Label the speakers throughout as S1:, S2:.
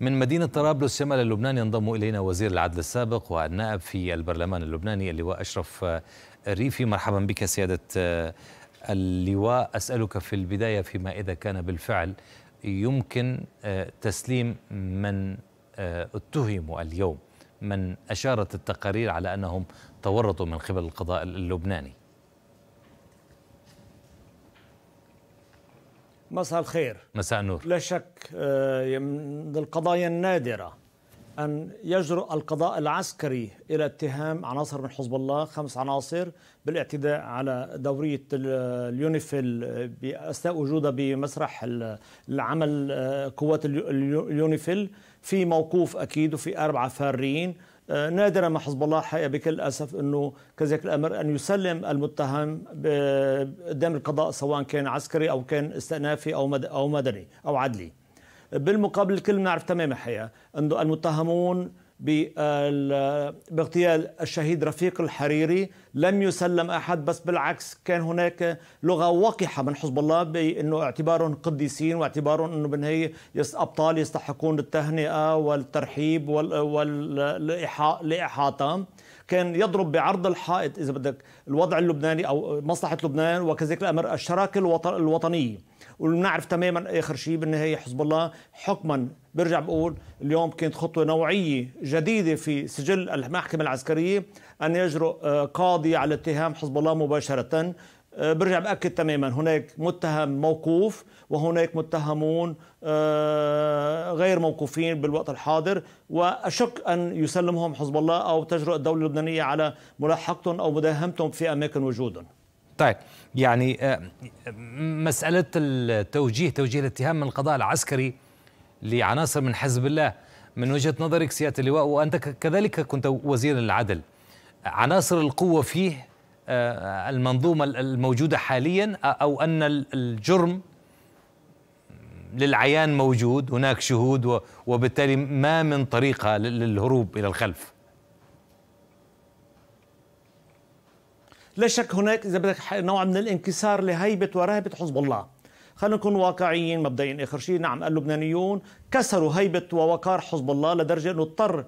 S1: من مدينة طرابلس شمال اللبناني ينضم إلينا وزير العدل السابق والنائب في البرلمان اللبناني اللواء أشرف الريفي مرحبا بك سيادة اللواء أسألك في البداية فيما إذا كان بالفعل يمكن تسليم من اتهموا اليوم من أشارت التقارير على أنهم تورطوا من قبل القضاء اللبناني
S2: مساء الخير مساء النور لا شك آه، من القضايا النادرة أن يجرؤ القضاء العسكري إلى اتهام عناصر من حزب الله خمس عناصر بالاعتداء على دورية اليونيفيل أثناء وجودها بمسرح العمل آه، قوات اليونيفيل في موقوف أكيد وفي أربعة فارين آه، نادرا ما حزب الله حقيقة بكل أسف أنه كذلك الأمر أن يسلم المتهم قدام القضاء سواء كان عسكري أو كان استئنافي أو أو مدني أو عدلي بالمقابل الكل نعرف تماما حقيقة أنه المتهمون باغتيال الشهيد رفيق الحريري لم يسلم احد بس بالعكس كان هناك لغه وقحه من حزب الله بانه اعتبارهم قديسين واعتبارهم انه بالنهايه ابطال يستحقون التهنئه والترحيب والاحاطه كان يضرب بعرض الحائط اذا بدك الوضع اللبناني او مصلحه لبنان وكذلك الامر الشراكه الوطنيه وبنعرف تماما اخر شيء بالنهايه حزب الله حكما برجع بقول اليوم كانت خطوه نوعيه جديده في سجل المحكمه العسكريه ان يجرؤ آه، قاضي على اتهام حزب الله مباشره آه، برجع باكد تماما هناك متهم موقوف وهناك متهمون آه، غير موقوفين بالوقت الحاضر واشك ان يسلمهم حزب الله او تجرؤ الدوله اللبنانيه على ملاحقتهم او مداهمتهم في اماكن وجودهم
S1: طيب يعني آه، مسألة التوجيه توجيه الاتهام من القضاء العسكري لعناصر من حزب الله من وجهة نظرك سيادة اللواء وأنت كذلك كنت وزير العدل عناصر القوة فيه آه، المنظومة الموجودة حاليا أو أن الجرم للعيان موجود هناك شهود وبالتالي ما من طريقة للهروب إلى الخلف
S2: لا شك هناك اذا بدك نوع من الانكسار لهيبه ورهبه حزب الله خلينا نكون واقعيين مبدئيا اخر شيء نعم اللبنانيون كسروا هيبة ووقار حزب الله لدرجة أنه اضطر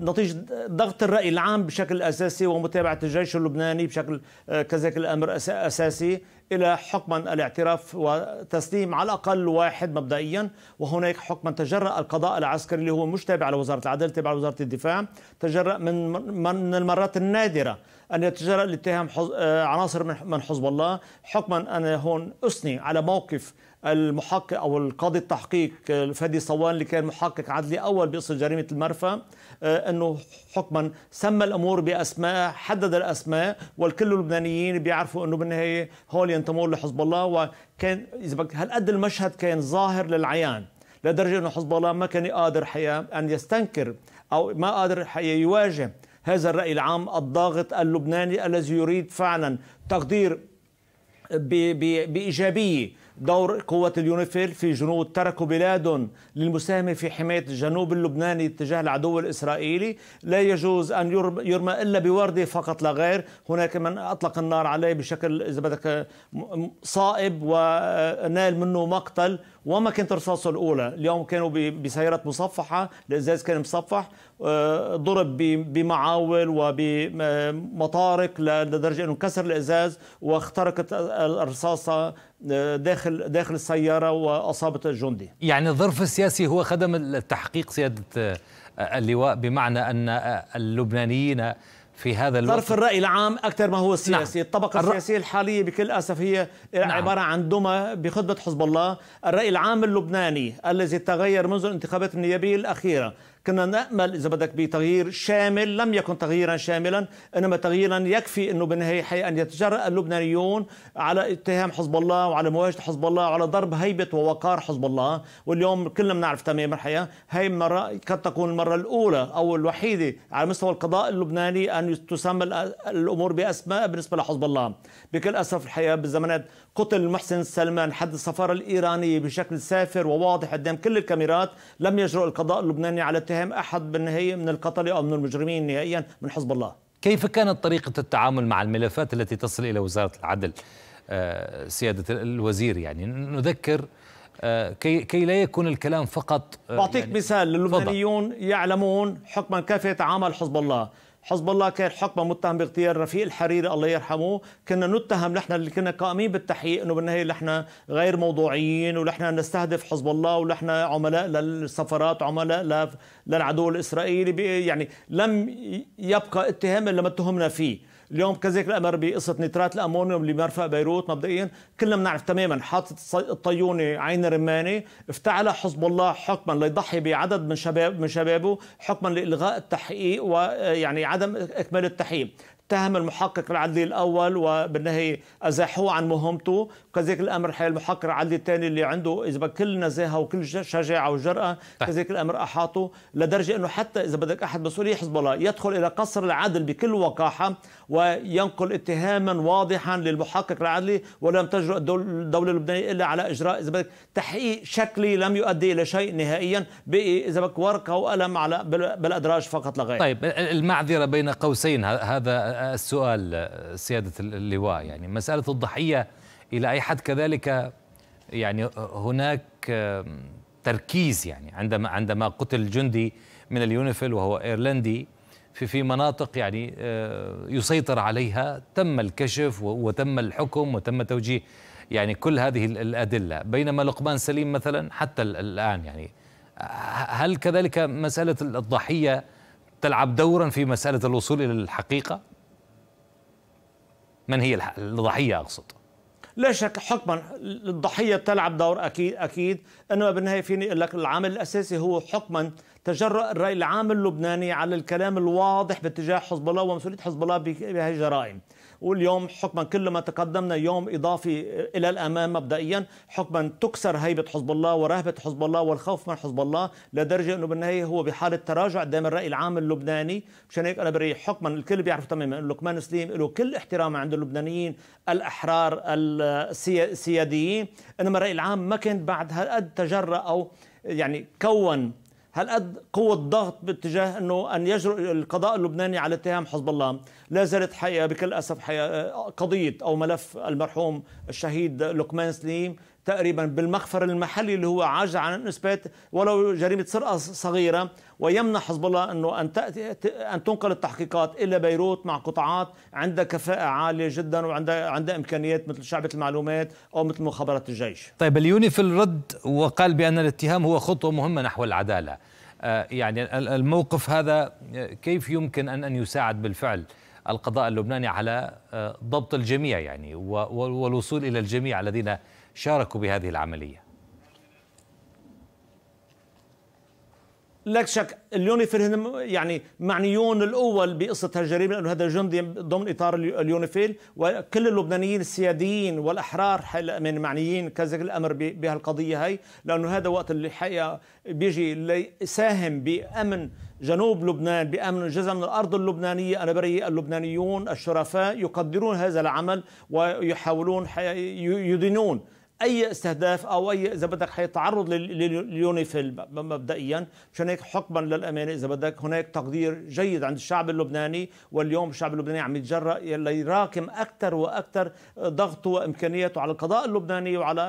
S2: نتيجة ضغط الرأي العام بشكل أساسي ومتابعة الجيش اللبناني بشكل آه، كذلك الأمر أساسي إلى حكما الاعتراف وتسليم على الأقل واحد مبدئيا وهناك حكما تجرأ القضاء العسكري اللي هو مش تابع لوزارة العدل تابع لوزارة الدفاع تجرأ من من المرات النادرة أن يتجرأ لاتهام آه، عناصر من حزب الله حكما أنا هون أثني على موقف المحقق او القاضي التحقيق فادي صوان اللي كان محقق عدلي اول بقصه جريمه المرفأ آه، انه حكما سمى الامور باسماء حدد الاسماء والكل اللبنانيين بيعرفوا انه بالنهايه هول ينتمون لحزب الله وكان اذا هالقد المشهد كان ظاهر للعيان لدرجه انه حزب الله ما كان قادر حقيقه ان يستنكر او ما قادر حقيقه يواجه هذا الراي العام الضاغط اللبناني الذي يريد فعلا تقدير بايجابيه دور قوة اليونيفيل في جنود تركوا بلادهم للمساهمة في حماية الجنوب اللبناني تجاه العدو الإسرائيلي لا يجوز أن يرمى إلا بوردة فقط لا غير هناك من أطلق النار عليه بشكل إذا بدك صائب ونال منه مقتل وما كانت رصاصه الاولى اليوم كانوا بسيارات مصفحه الازاز كان مصفح آه، ضرب بمعاول وبمطارق لدرجه انه انكسر الازاز واخترقت الرصاصه آه، داخل داخل السياره واصابت الجندي
S1: يعني الظرف السياسي هو خدم التحقيق سياده آه، اللواء بمعنى ان اللبنانيين في هذا الوقت ظرف الرأي العام أكثر ما هو السياسي نعم. الطبقة السياسية
S2: الحالية بكل أسف هي نعم. عبارة عن دمى بخدمة حزب الله الرأي العام اللبناني الذي تغير منذ الانتخابات النيابية الأخيرة كنا نأمل إذا بدك بتغيير شامل لم يكن تغييرا شاملا إنما تغييرا يكفي أنه بالنهاية حقيقة أن يتجرأ اللبنانيون على اتهام حزب الله وعلى مواجهة حزب الله وعلى ضرب هيبة ووقار حزب الله واليوم كلنا بنعرف تماما الحقيقة هي مرة قد تكون المرة الأولى أو الوحيدة على مستوى القضاء اللبناني أن تسمى الأمور بأسماء بالنسبة لحزب الله بكل أسف الحقيقة بالزمانات قتل محسن سلمان حد السفارة الإيرانية بشكل سافر وواضح قدام كل الكاميرات لم يجرؤ القضاء اللبناني على اتهام أحد بالنهاية من القتلة أو من المجرمين نهائيا من حزب الله
S1: كيف كانت طريقة التعامل مع الملفات التي تصل إلى وزارة العدل آه، سيادة الوزير يعني نذكر آه، كي كي لا يكون الكلام فقط آه، بعطيك يعني مثال اللبنانيون
S2: يعلمون حكما كيف يتعامل حزب الله حزب الله كان حكمه متهم باغتيال رفيق الحريري الله يرحمه كنا نتهم نحن اللي كنا قائمين بالتحقيق انه بالنهايه نحن غير موضوعيين ونحن نستهدف حزب الله ونحن عملاء للسفرات عملاء للعدو الاسرائيلي يعني لم يبقى اتهام الا ما اتهمنا فيه اليوم كذلك الامر بقصه نترات الامونيوم اللي مرفق بيروت مبدئيا كلنا بنعرف تماما حاطط الطيونه عين رماني افتعل حزب الله حكما ليضحي بعدد من شباب من شبابه حكما لالغاء التحقيق ويعني عدم اكمال التحقيق اتهم المحقق العدلي الاول وبالنهي ازاحوه عن مهمته كذلك الامر حال المحقق العدلي الثاني اللي عنده اذا بدك كل نزاهه وكل شجاعه وجراه كذلك الامر احاطه لدرجه انه حتى اذا بدك احد مسؤولي حزب الله يدخل الى قصر العدل بكل وقاحه وينقل اتهاما واضحا للمحقق العدلي ولم تجرؤ الدوله اللبنانيه الا على اجراء اذا بدك تحقيق شكلي لم يؤدي الى شيء نهائيا بقي اذا بدك ورقه وقلم على بالادراج فقط لا غير طيب
S1: المعذره بين قوسين هذا السؤال سيادة اللواء يعني مسألة الضحية إلى أي حد كذلك يعني هناك تركيز يعني عندما عندما قتل جندي من اليونيفيل وهو ايرلندي في في مناطق يعني آه، يسيطر عليها تم الكشف وتم الحكم وتم توجيه يعني كل هذه الادله بينما لقمان سليم مثلا حتى الان يعني هل كذلك مساله الضحيه تلعب دورا في مساله الوصول الى الحقيقه؟ من هي الضحيه اقصد
S2: لا شك حكما الضحيه تلعب دور اكيد اكيد انما بالنهايه فيني اقول لك العامل الاساسي هو حكما تجرأ الرأي العام اللبناني على الكلام الواضح باتجاه حزب الله ومسؤولية حزب الله بهذه الجرائم واليوم حكما كل ما تقدمنا يوم إضافي إلى الأمام مبدئيا حكما تكسر هيبة حزب الله ورهبة حزب الله والخوف من حزب الله لدرجة أنه بالنهاية هو بحالة تراجع قدام الرأي العام اللبناني مشان هيك أنا بريح حكما الكل بيعرف تماما أنه لقمان سليم له كل احترام عند اللبنانيين الأحرار السياديين إنما الرأي العام ما كان بعد هالقد تجرأ أو يعني كون هل قد قوة ضغط باتجاه أنه أن يجرؤ القضاء اللبناني على اتهام حزب الله لا زالت حقيقة بكل أسف حقيقة قضية أو ملف المرحوم الشهيد لقمان سليم تقريبا بالمخفر المحلي اللي هو عاجز عن الاثبات ولو جريمه سرقه صغيره ويمنع حزب الله انه ان تاتي ان تنقل التحقيقات الى بيروت مع قطاعات عندها كفاءه عاليه جدا وعندها عندها امكانيات مثل شعبه المعلومات او مثل مخابرات
S1: الجيش. طيب اليوني في الرد وقال بان الاتهام هو خطوه مهمه نحو العداله. آه، يعني الموقف هذا آه، كيف يمكن ان ان يساعد بالفعل القضاء اللبناني على آه، ضبط الجميع يعني والوصول الى الجميع الذين شاركوا بهذه العملية
S2: لك شك اليونيفيل هن يعني معنيون الاول بقصه هالجريمه لانه هذا جندي ضمن اطار اليونيفيل وكل اللبنانيين السياديين والاحرار من معنيين كذلك الامر بهالقضيه هي لانه هذا وقت اللي حقيقه بيجي ليساهم بامن جنوب لبنان بامن جزء من الارض اللبنانيه انا بري اللبنانيون الشرفاء يقدرون هذا العمل ويحاولون يدينون اي استهداف او اي اذا بدك حيتعرض لليونيفيل مبدئيا مشان هيك حقبا للامانه اذا بدك هناك تقدير جيد عند الشعب اللبناني واليوم الشعب اللبناني عم يتجرأ ليراكم اكثر واكثر ضغطه وامكانياته على القضاء اللبناني وعلى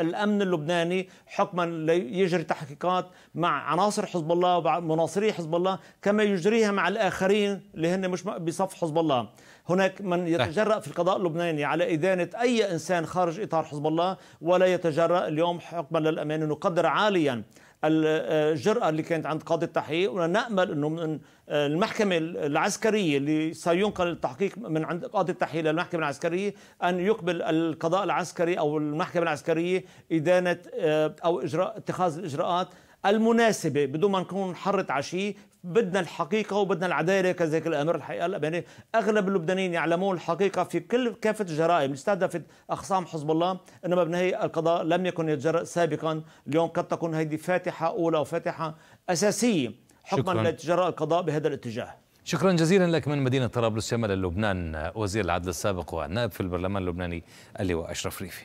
S2: الامن اللبناني حكما ليجري تحقيقات مع عناصر حزب الله ومناصري حزب الله كما يجريها مع الاخرين اللي هن مش بصف حزب الله هناك من يتجرأ في القضاء اللبناني على إدانة أي إنسان خارج إطار حزب الله ولا يتجرأ اليوم حكما للأمان نقدر عاليا الجرأة اللي كانت عند قاضي التحقيق ونأمل أنه من المحكمة العسكرية اللي سينقل التحقيق من عند قاضي التحقيق للمحكمة العسكرية أن يقبل القضاء العسكري أو المحكمة العسكرية إدانة آه، أو إجراء اتخاذ الإجراءات المناسبه بدون ما نكون حرت على شيء بدنا الحقيقه وبدنا العداله كذلك الامر الحقيقه لا يعني اغلب اللبنانيين يعلمون الحقيقه في كل كافه الجرائم استهدفت اخصام حزب الله انما بنهي القضاء لم يكن يتجرأ سابقا اليوم قد تكون هذه فاتحه اولى وفاتحه اساسيه حكما لتجرأ القضاء بهذا الاتجاه
S1: شكرا جزيلا لك من مدينة طرابلس شمال لبنان وزير العدل السابق والنائب في البرلمان اللبناني اللواء أشرف ريفي